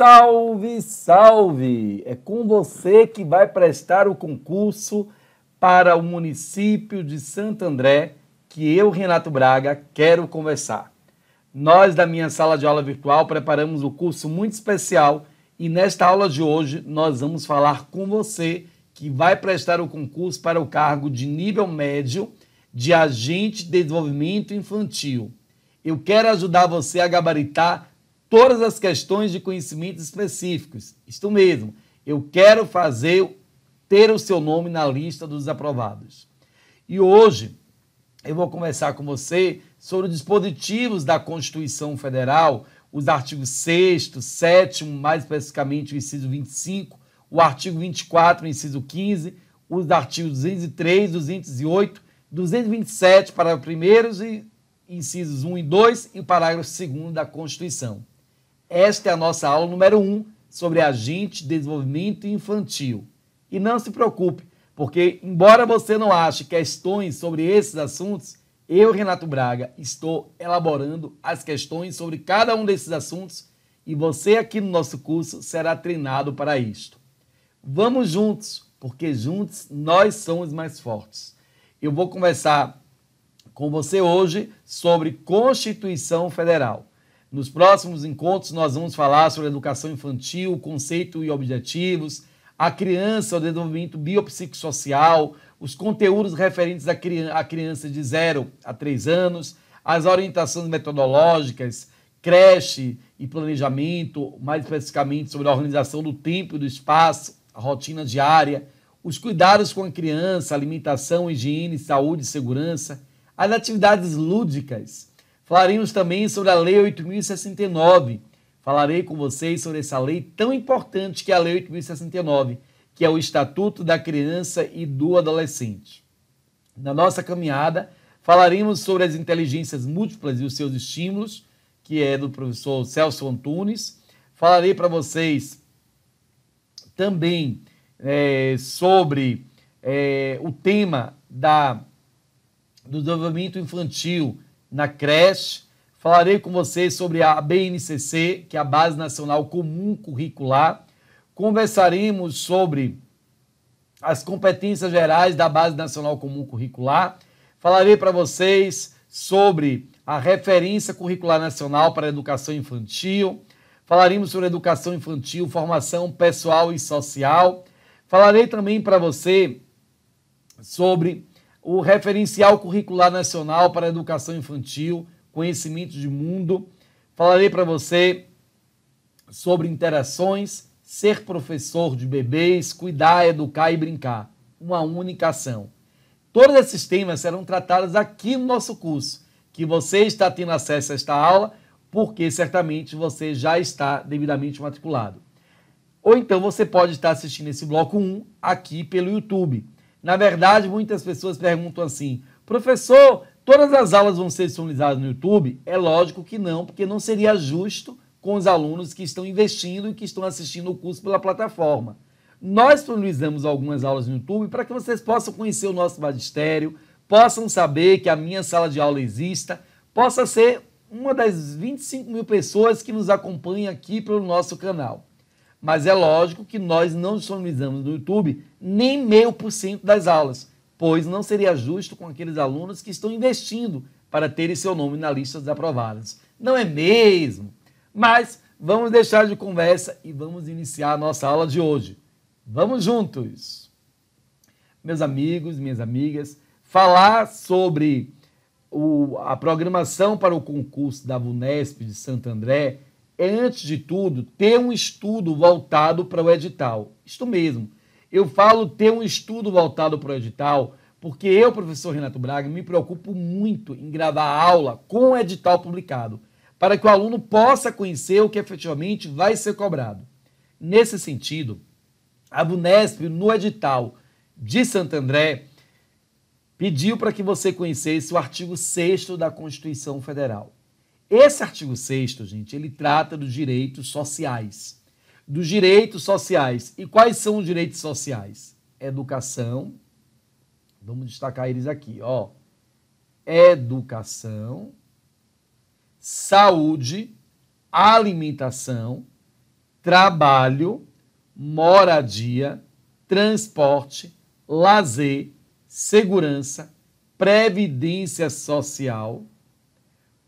Salve, salve! É com você que vai prestar o concurso para o município de Santo André que eu, Renato Braga, quero conversar. Nós, da minha sala de aula virtual, preparamos um curso muito especial e nesta aula de hoje nós vamos falar com você que vai prestar o concurso para o cargo de nível médio de agente de desenvolvimento infantil. Eu quero ajudar você a gabaritar todas as questões de conhecimentos específicos. Isto mesmo, eu quero fazer ter o seu nome na lista dos aprovados. E hoje eu vou conversar com você sobre os dispositivos da Constituição Federal, os artigos 6, 7, mais especificamente o inciso 25, o artigo 24, o inciso 15, os artigos 203, 208, 227, parágrafo 1 e incisos 1 e 2 e o parágrafo 2 da Constituição. Esta é a nossa aula número 1 um sobre agente de desenvolvimento infantil. E não se preocupe, porque embora você não ache questões sobre esses assuntos, eu, Renato Braga, estou elaborando as questões sobre cada um desses assuntos e você aqui no nosso curso será treinado para isto. Vamos juntos, porque juntos nós somos mais fortes. Eu vou conversar com você hoje sobre Constituição Federal. Nos próximos encontros, nós vamos falar sobre educação infantil, conceito e objetivos, a criança, o desenvolvimento biopsicossocial, os conteúdos referentes à criança de 0 a 3 anos, as orientações metodológicas, creche e planejamento, mais especificamente sobre a organização do tempo e do espaço, a rotina diária, os cuidados com a criança, alimentação, higiene, saúde e segurança, as atividades lúdicas Falaremos também sobre a Lei 8069. Falarei com vocês sobre essa lei tão importante que é a Lei 8069, que é o Estatuto da Criança e do Adolescente. Na nossa caminhada, falaremos sobre as inteligências múltiplas e os seus estímulos, que é do professor Celso Antunes. Falarei para vocês também é, sobre é, o tema da, do desenvolvimento infantil na creche. Falarei com vocês sobre a BNCC, que é a Base Nacional Comum Curricular. Conversaremos sobre as competências gerais da Base Nacional Comum Curricular. Falarei para vocês sobre a Referência Curricular Nacional para a Educação Infantil. Falaremos sobre educação infantil, formação pessoal e social. Falarei também para você sobre o referencial curricular nacional para a educação infantil, conhecimento de mundo. Falarei para você sobre interações, ser professor de bebês, cuidar, educar e brincar. Uma única ação. Todos esses temas serão tratados aqui no nosso curso, que você está tendo acesso a esta aula, porque certamente você já está devidamente matriculado. Ou então você pode estar assistindo esse bloco 1 aqui pelo YouTube. Na verdade, muitas pessoas perguntam assim: professor, todas as aulas vão ser disponibilizadas no YouTube? É lógico que não, porque não seria justo com os alunos que estão investindo e que estão assistindo o curso pela plataforma. Nós disponibilizamos algumas aulas no YouTube para que vocês possam conhecer o nosso magistério, possam saber que a minha sala de aula exista, possa ser uma das 25 mil pessoas que nos acompanham aqui pelo nosso canal. Mas é lógico que nós não disponibilizamos no YouTube nem meio por cento das aulas, pois não seria justo com aqueles alunos que estão investindo para terem seu nome na lista dos aprovados. Não é mesmo? Mas vamos deixar de conversa e vamos iniciar a nossa aula de hoje. Vamos juntos! Meus amigos, minhas amigas, falar sobre o, a programação para o concurso da VUNESP de Santo André é, antes de tudo, ter um estudo voltado para o edital. Isto mesmo. Eu falo ter um estudo voltado para o edital, porque eu, professor Renato Braga, me preocupo muito em gravar aula com o edital publicado, para que o aluno possa conhecer o que efetivamente vai ser cobrado. Nesse sentido, a Bunesp, no edital de Santo André, pediu para que você conhecesse o artigo 6 da Constituição Federal. Esse artigo 6 gente, ele trata dos direitos sociais. Dos direitos sociais. E quais são os direitos sociais? Educação. Vamos destacar eles aqui, ó. Educação, saúde, alimentação, trabalho, moradia, transporte, lazer, segurança, previdência social,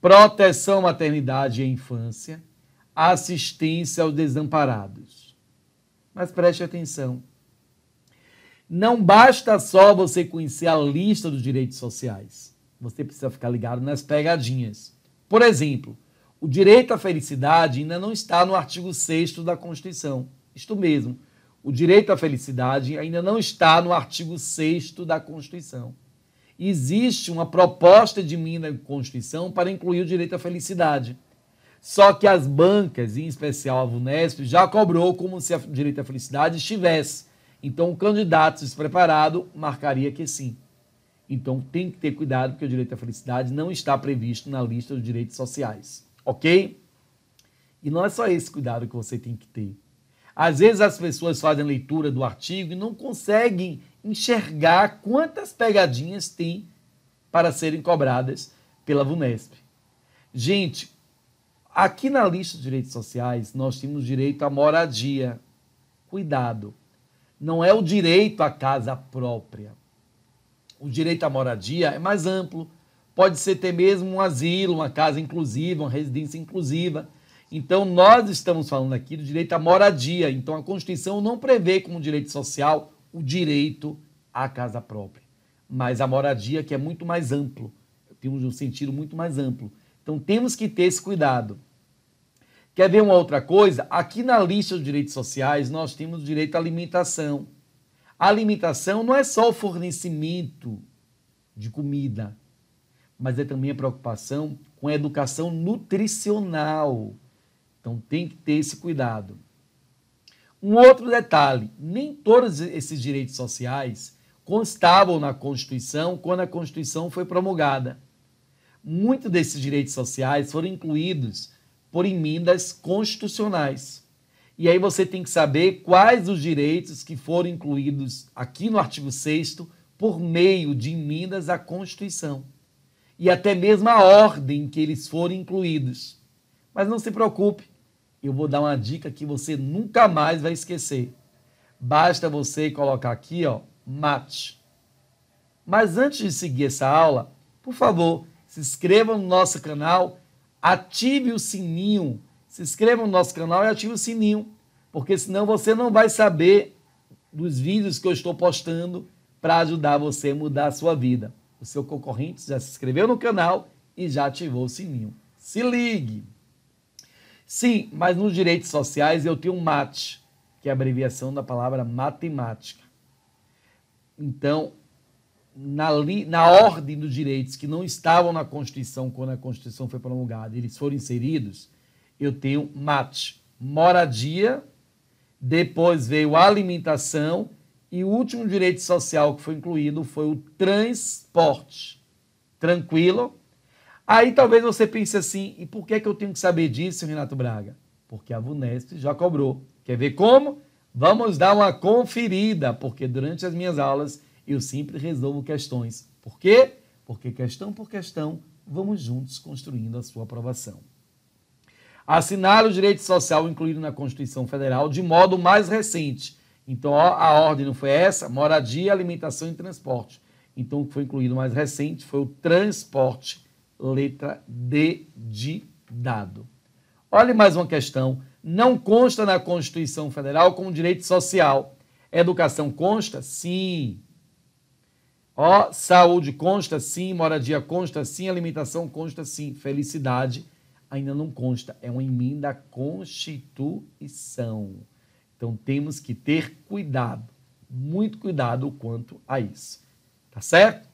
proteção maternidade e infância, assistência aos desamparados. Mas preste atenção. Não basta só você conhecer a lista dos direitos sociais. Você precisa ficar ligado nas pegadinhas. Por exemplo, o direito à felicidade ainda não está no artigo 6 da Constituição. Isto mesmo, o direito à felicidade ainda não está no artigo 6 da Constituição existe uma proposta de mina na Constituição para incluir o direito à felicidade. Só que as bancas, em especial a Vunesp, já cobrou como se o direito à felicidade estivesse. Então, o candidato despreparado marcaria que sim. Então, tem que ter cuidado, porque o direito à felicidade não está previsto na lista dos direitos sociais. Ok? E não é só esse cuidado que você tem que ter. Às vezes as pessoas fazem leitura do artigo e não conseguem enxergar quantas pegadinhas tem para serem cobradas pela VUNESP. Gente, aqui na lista de direitos sociais nós temos direito à moradia. Cuidado, não é o direito à casa própria. O direito à moradia é mais amplo. Pode ser ter mesmo um asilo, uma casa inclusiva, uma residência inclusiva. Então, nós estamos falando aqui do direito à moradia. Então, a Constituição não prevê como direito social o direito à casa própria, mas a moradia, que é muito mais amplo, tem um sentido muito mais amplo. Então, temos que ter esse cuidado. Quer ver uma outra coisa? Aqui na lista dos direitos sociais, nós temos o direito à alimentação. A alimentação não é só o fornecimento de comida, mas é também a preocupação com a educação nutricional. Então tem que ter esse cuidado. Um outro detalhe: nem todos esses direitos sociais constavam na Constituição quando a Constituição foi promulgada. Muitos desses direitos sociais foram incluídos por emendas constitucionais. E aí você tem que saber quais os direitos que foram incluídos aqui no artigo 6 por meio de emendas à Constituição. E até mesmo a ordem que eles foram incluídos. Mas não se preocupe, eu vou dar uma dica que você nunca mais vai esquecer. Basta você colocar aqui, ó, mate. Mas antes de seguir essa aula, por favor, se inscreva no nosso canal, ative o sininho. Se inscreva no nosso canal e ative o sininho, porque senão você não vai saber dos vídeos que eu estou postando para ajudar você a mudar a sua vida. O seu concorrente já se inscreveu no canal e já ativou o sininho. Se ligue! Sim, mas nos direitos sociais eu tenho MATE, que é a abreviação da palavra matemática. Então, na, li, na ordem dos direitos que não estavam na Constituição quando a Constituição foi promulgada, eles foram inseridos, eu tenho MATE, moradia, depois veio alimentação e o último direito social que foi incluído foi o transporte. Tranquilo? Aí talvez você pense assim, e por que, é que eu tenho que saber disso, Renato Braga? Porque a Vunesp já cobrou. Quer ver como? Vamos dar uma conferida, porque durante as minhas aulas eu sempre resolvo questões. Por quê? Porque questão por questão, vamos juntos construindo a sua aprovação. Assinar o direito social incluído na Constituição Federal de modo mais recente. Então, a ordem não foi essa: moradia, alimentação e transporte. Então, o que foi incluído mais recente foi o transporte Letra D de dado. Olhe mais uma questão. Não consta na Constituição Federal como direito social. Educação consta? Sim. Ó, saúde consta? Sim. Moradia consta? Sim. Alimentação consta? Sim. Felicidade ainda não consta. É uma emenda à Constituição. Então temos que ter cuidado, muito cuidado quanto a isso. Tá certo?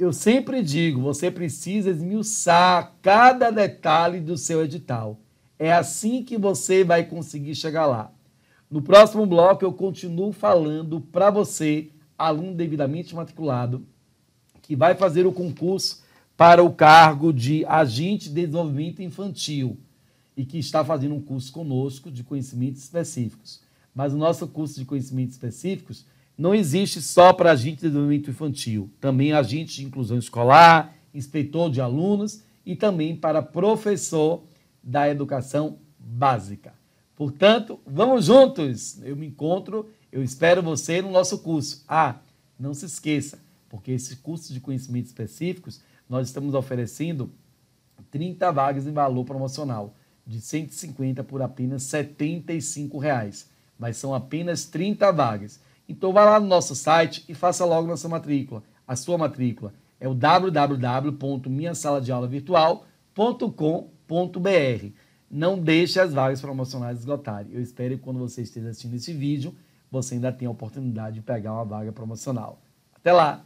Eu sempre digo, você precisa esmiuçar cada detalhe do seu edital. É assim que você vai conseguir chegar lá. No próximo bloco eu continuo falando para você, aluno devidamente matriculado, que vai fazer o concurso para o cargo de agente de desenvolvimento infantil e que está fazendo um curso conosco de conhecimentos específicos. Mas o nosso curso de conhecimentos específicos não existe só para gente de desenvolvimento infantil, também agente de inclusão escolar, inspetor de alunos e também para professor da educação básica. Portanto, vamos juntos. Eu me encontro, eu espero você no nosso curso. Ah, não se esqueça, porque esse curso de conhecimentos específicos nós estamos oferecendo 30 vagas em valor promocional, de 150 por apenas R$ 75. Reais, mas são apenas 30 vagas. Então vá lá no nosso site e faça logo nossa matrícula. A sua matrícula é o www.minhasaladeaulavirtual.com.br. Não deixe as vagas promocionais esgotarem. Eu espero que quando você esteja assistindo esse vídeo, você ainda tenha a oportunidade de pegar uma vaga promocional. Até lá!